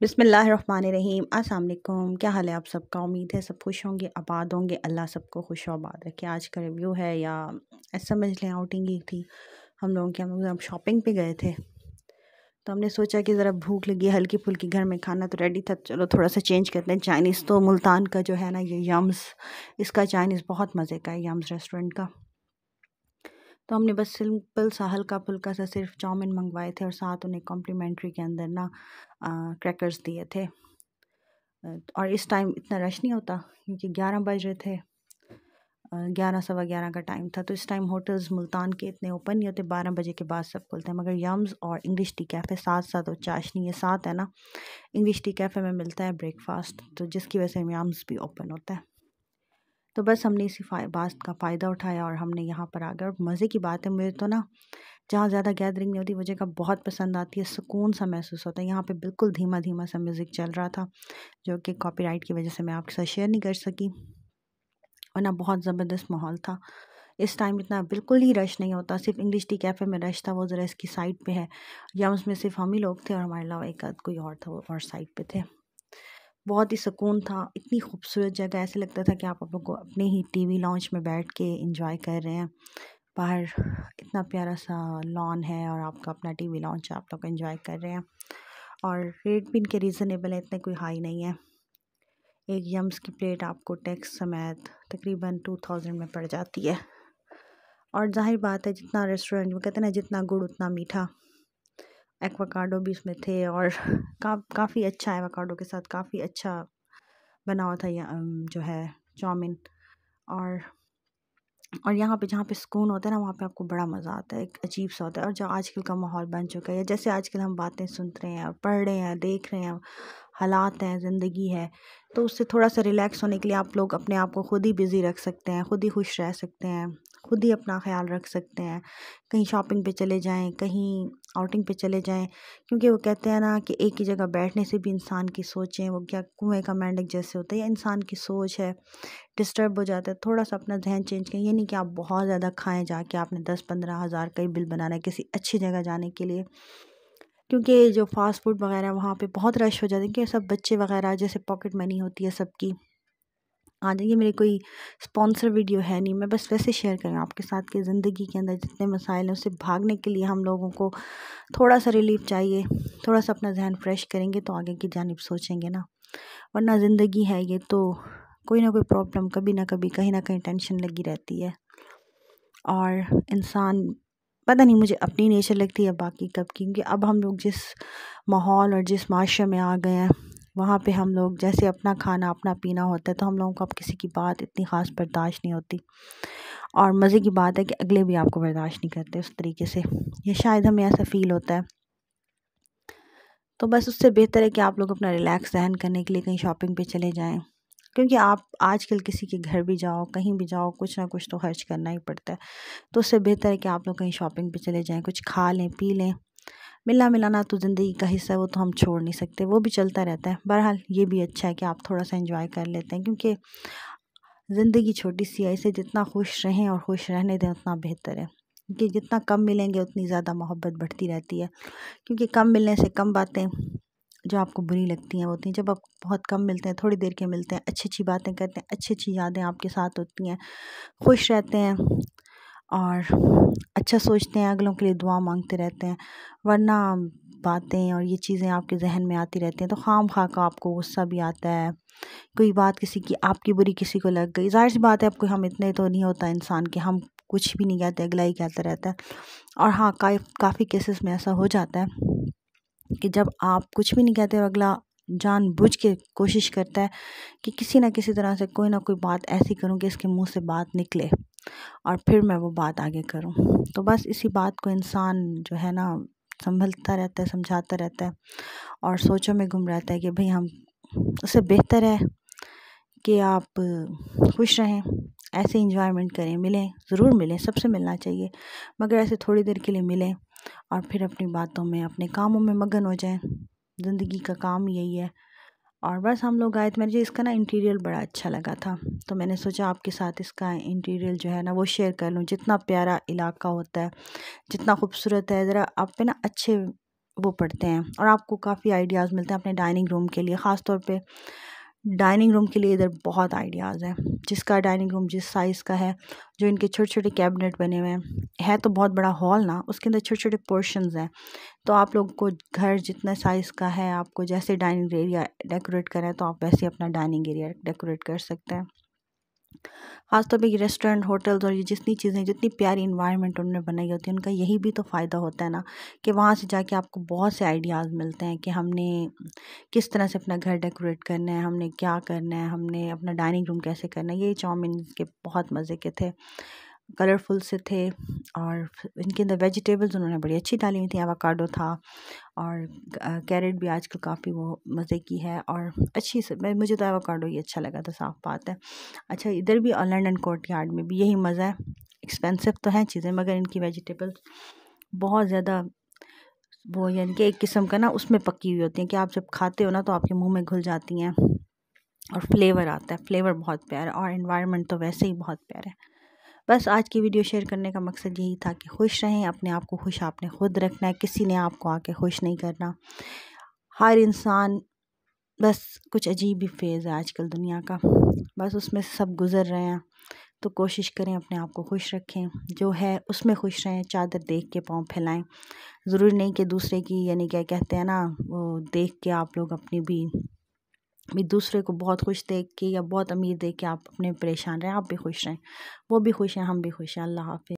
बिसमीम असलकुम क्या हाल है आप सबका उम्मीद है सब खुश होंगे आबाद होंगे अल्लाह सबको खुश आबाद रखे आज का रिव्यू है या समझ लें आउटिंग ही थी हम लोगों के हम लोग शॉपिंग पे गए थे तो हमने सोचा कि ज़रा भूख लगी हल्की फुल्की घर में खाना तो रेडी था चलो थोड़ा सा चेंज करते हैं चाइनीज़ तो मुल्तान का जो है ना ये यम्स इसका चाइनीज़ बहुत मज़े का है यम्स रेस्टोरेंट का तो हमने बस सिंपल सा हल्का फुल्का सा सिर्फ चाउमिन मंगवाए थे और साथ उन्हें कॉम्प्लीमेंट्री के अंदर ना क्रैकर्स दिए थे और इस टाइम इतना रश नहीं होता क्योंकि ग्यारह बज रहे थे ग्यारह सवा ग्यारह का टाइम था तो इस टाइम होटल्स मुल्तान के इतने ओपन नहीं होते बारह बजे के बाद सब खुलते हैं मगर यम्स और इंग्लिश टी कैफ़े साथ साथ और चाशनी ये साथ है ना इंग्लिश टी कैफ़े में मिलता है ब्रेकफास्ट तो जिसकी वजह से यम्स भी ओपन होता है तो बस हमने इसी बात का फ़ायदा उठाया और हमने यहाँ पर आ और मज़े की बात है मुझे तो ना जहाँ ज़्यादा गैदरिंग नहीं होती वो जगह बहुत पसंद आती है सुकून सा महसूस होता है यहाँ पे बिल्कुल धीमा धीमा सा म्यूज़िक चल रहा था जो कि कॉपीराइट की वजह से मैं आपके साथ शेयर नहीं कर सकी और ना बहुत ज़बरदस्त माहौल था इस टाइम इतना बिल्कुल ही रश नहीं होता सिर्फ इंग्लिश टी कैफ़े में रश था वो ज़रा इसकी साइड पे है या उसमें सिर्फ हम ही लोग थे और हमारे अलावा एक आध कोई और था वो और साइड पे थे बहुत ही सुकून था इतनी खूबसूरत जगह ऐसे लगता था कि आप लोग को अपने ही टीवी लॉन्च में बैठ के इंजॉय कर रहे हैं बाहर इतना प्यारा सा लॉन है और आपका अपना टीवी लॉन्च आप लोग इंजॉय कर रहे हैं और रेट भी इनके रीज़नेबल है इतने कोई हाई नहीं है एक यम्स की प्लेट आपको टैक्स समेत तकरीबन टू थाउजेंड में पड़ जाती है और जाहिर बात है जितना रेस्टोरेंट में कहते हैं ना जितना गुड़ उतना मीठा एक्वाकाडो भी उसमें थे और का, काफ़ी अच्छा एवाकाडो के साथ काफ़ी अच्छा बना हुआ था जो है चाउमिन और और यहाँ पे जहाँ पे सुकून होता है ना वहाँ पे आपको बड़ा मज़ा आता है एक अजीब सा होता है और जो आजकल का माहौल बन चुका है जैसे आजकल हम बातें सुन रहे हैं और पढ़ रहे हैं देख रहे हैं हालात हैं ज़िंदगी है तो उससे थोड़ा सा रिलैक्स होने के लिए आप लोग अपने आप को खुद ही बिज़ी रख सकते हैं खुद ही खुश रह सकते हैं खुद ही अपना ख्याल रख सकते हैं कहीं शॉपिंग पे चले जाएं कहीं आउटिंग पे चले जाएं क्योंकि वो कहते हैं ना कि एक ही जगह बैठने से भी इंसान की सोचें वो क्या कुएं का मेंढक जैसे होता है या इंसान की सोच है डिस्टर्ब हो जाता है थोड़ा सा अपना जहन चेंज करें ये नहीं कि आप बहुत ज़्यादा खाएँ जाके आपने दस पंद्रह हज़ार का ही बिल बनाना है किसी अच्छी जगह जाने के लिए क्योंकि जो फास्ट फूड वगैरह वहाँ पे बहुत रश हो जाते हैं क्योंकि सब बच्चे वगैरह जैसे पॉकेट मनी होती है सबकी आ हाँ, जाइए मेरे कोई स्पॉन्सर वीडियो है नहीं मैं बस वैसे शेयर कर रहा हूँ आपके साथ के ज़िंदगी के अंदर जितने मसाइल हैं उससे भागने के लिए हम लोगों को थोड़ा सा रिलीफ चाहिए थोड़ा सा अपना जहन फ्रेश करेंगे तो आगे की जानब सोचेंगे ना वरना ज़िंदगी है ये तो कोई ना कोई प्रॉब्लम कभी ना कभी कहीं ना कहीं टेंशन लगी रहती है और इंसान पता नहीं मुझे अपनी नेचर लगती है बाकी कब क्योंकि अब हम लोग जिस माहौल और जिस माशरे में आ गए हैं वहाँ पे हम लोग जैसे अपना खाना अपना पीना होता है तो हम लोगों को अब किसी की बात इतनी ख़ास बर्दाश्त नहीं होती और मज़े की बात है कि अगले भी आपको बर्दाश्त नहीं करते उस तरीके से ये शायद हमें ऐसा फ़ील होता है तो बस उससे बेहतर है कि आप लोग अपना रिलैक्स जहन करने के लिए कहीं शॉपिंग पे चले जाएं क्योंकि आप आजकल किसी के घर भी जाओ कहीं भी जाओ कुछ ना कुछ तो खर्च करना ही पड़ता है तो उससे बेहतर है कि आप लोग कहीं शॉपिंग पे चले जाएं कुछ खा लें पी लें मिला मिलाना तो ज़िंदगी का हिस्सा है वो तो हम छोड़ नहीं सकते वो भी चलता रहता है बहरहाल ये भी अच्छा है कि आप थोड़ा सा इन्जॉय कर लेते हैं क्योंकि ज़िंदगी छोटी सी है इसे जितना खुश रहें और खुश रहने दें उतना बेहतर है क्योंकि जितना कम मिलेंगे उतनी ज़्यादा मोहब्बत बढ़ती रहती है क्योंकि कम मिलने से कम बातें जो आपको बुरी लगती हैं वो होती हैं जब आप बहुत कम मिलते हैं थोड़ी देर के मिलते हैं अच्छी अच्छी बातें करते हैं अच्छी अच्छी यादें आपके साथ होती हैं खुश रहते हैं और अच्छा सोचते हैं अगलों के लिए दुआ मांगते रहते हैं वरना बातें और ये चीज़ें आपके जहन में आती रहती हैं तो खाम खा का आपको गुस्सा भी आता है कोई बात किसी की आपकी बुरी किसी को लग गई जाहिर सी बात है आपको हम इतने तो नहीं होता इंसान कि हम कुछ भी नहीं कहते अगला ही कहता रहता है और हाँ का, काफ़ी केसेस में ऐसा हो जाता है कि जब आप कुछ भी नहीं कहते और अगला बुझ के कोशिश करता है कि किसी ना किसी तरह से कोई ना कोई बात ऐसी करूँ कि इसके मुंह से बात निकले और फिर मैं वो बात आगे करूँ तो बस इसी बात को इंसान जो है ना संभलता रहता है समझाता रहता है और सोचों में गुम रहता है कि भाई हम उससे बेहतर है कि आप खुश रहें ऐसे इंजॉयमेंट करें मिलें ज़रूर मिलें सबसे मिलना चाहिए मगर ऐसे थोड़ी देर के लिए मिलें और फिर अपनी बातों में अपने कामों में मगन हो जाएं ज़िंदगी का काम यही है और बस हम लोग आए तो मैंने इसका ना इंटीरियर बड़ा अच्छा लगा था तो मैंने सोचा आपके साथ इसका इंटीरियर जो है ना वो शेयर कर लूँ जितना प्यारा इलाका होता है जितना खूबसूरत है ज़रा आप पे ना अच्छे वो पढ़ते हैं और आपको काफ़ी आइडियाज़ मिलते हैं अपने डाइनिंग रूम के लिए ख़ास तौर पर डाइनिंग रूम के लिए इधर बहुत आइडियाज़ हैं जिसका डाइनिंग रूम जिस साइज़ का है जो इनके छोटे छोटे कैबिनेट बने हुए हैं है तो बहुत बड़ा हॉल ना उसके अंदर छोटे छोटे पोर्शंस हैं तो आप लोग को घर जितना साइज़ का है आपको जैसे डाइनिंग एरिया डेकोरेट करें तो आप वैसे अपना डाइनिंग एरिया डेकोरेट कर सकते हैं ख़ासतौर पर ये रेस्टोरेंट होटल्स और ये जितनी चीज़ें जितनी प्यारी इन्वायरमेंट उनने बनाई होती है उनका यही भी तो फ़ायदा होता है ना कि वहाँ से जाके आपको बहुत से आइडियाज़ मिलते हैं कि हमने किस तरह से अपना घर डेकोरेट करना है हमने क्या करना है हमने अपना डाइनिंग रूम कैसे करना है ये चाउमिन के बहुत मज़े के थे कलरफुल से थे और इनके अंदर वेजिटेबल्स उन्होंने बड़ी अच्छी डाली हुई थी एवाकाडो था और कैरेट भी आजकल काफ़ी वो मज़े की है और अच्छी से मैं मुझे तो एवाकाडो ही अच्छा लगा था साफ बात है अच्छा इधर भी लंडन कोर्ट यार्ड में भी यही मज़ा है एक्सपेंसिव तो हैं चीज़ें मगर इनकी वेजिटेबल्स बहुत ज़्यादा वो यानी कि एक किस्म का ना उसमें पकी हुई होती हैं कि आप जब खाते हो ना तो आपके मुँह में घुल जाती हैं और फ्लेवर आता है फ्लेवर बहुत प्यारा और इन्वायरमेंट तो वैसे ही बहुत प्यारा है बस आज की वीडियो शेयर करने का मकसद यही था कि खुश रहें अपने आप को खुश आपने खुद रखना है किसी ने आपको आके खुश नहीं करना हर इंसान बस कुछ अजीब ही फेज़ है आजकल दुनिया का बस उसमें सब गुज़र रहे हैं तो कोशिश करें अपने आप को खुश रखें जो है उसमें खुश रहें चादर देख के पाँव फैलाएं ज़रूरी नहीं कि दूसरे की यानी क्या कहते हैं ना वो देख के आप लोग अपनी भी भी दूसरे को बहुत खुश देख के या बहुत अमीर देख के आप अपने परेशान रहें आप भी खुश रहें वो भी खुश हैं हम भी खुश हैं अल्लाह हाफि